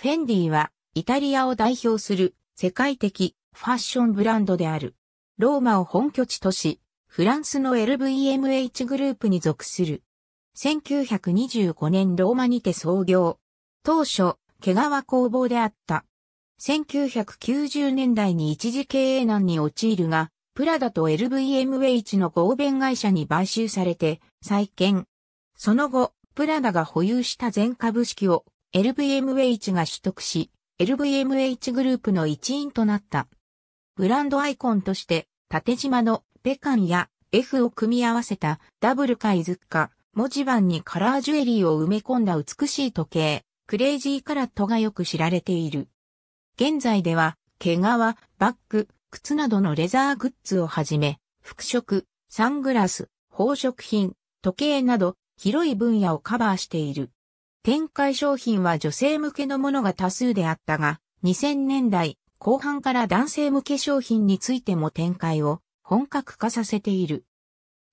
フェンディはイタリアを代表する世界的ファッションブランドである。ローマを本拠地とし、フランスの LVMH グループに属する。1925年ローマにて創業。当初、毛皮工房であった。1990年代に一時経営難に陥るが、プラダと LVMH の合弁会社に買収されて再建。その後、プラダが保有した全株式を LVMH が取得し、LVMH グループの一員となった。ブランドアイコンとして、縦縞のペカンや F を組み合わせたダブル海図化、文字盤にカラージュエリーを埋め込んだ美しい時計、クレイジーカラットがよく知られている。現在では、毛皮、バッグ、靴などのレザーグッズをはじめ、服飾、サングラス、宝飾品、時計など広い分野をカバーしている。展開商品は女性向けのものが多数であったが、2000年代後半から男性向け商品についても展開を本格化させている。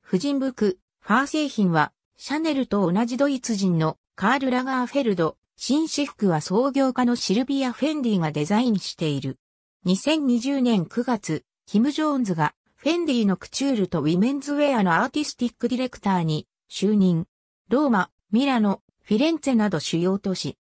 婦人服、ファー製品は、シャネルと同じドイツ人のカール・ラガーフェルド、紳士服は創業家のシルビア・フェンディがデザインしている。2020年9月、キム・ジョーンズがフェンディのクチュールとウィメンズウェアのアーティスティックディレクターに就任。ローマ、ミラノ、フィレンツェなど主要都市。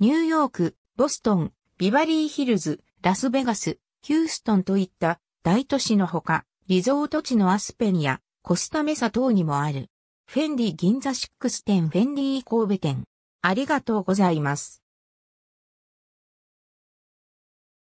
ニューヨーク、ボストン、ビバリーヒルズ、ラスベガス、ヒューストンといった大都市のほか、リゾート地のアスペンやコスタメサ等にもある。フェンディ銀座ス店フェンディ神戸店。ありがとうございます。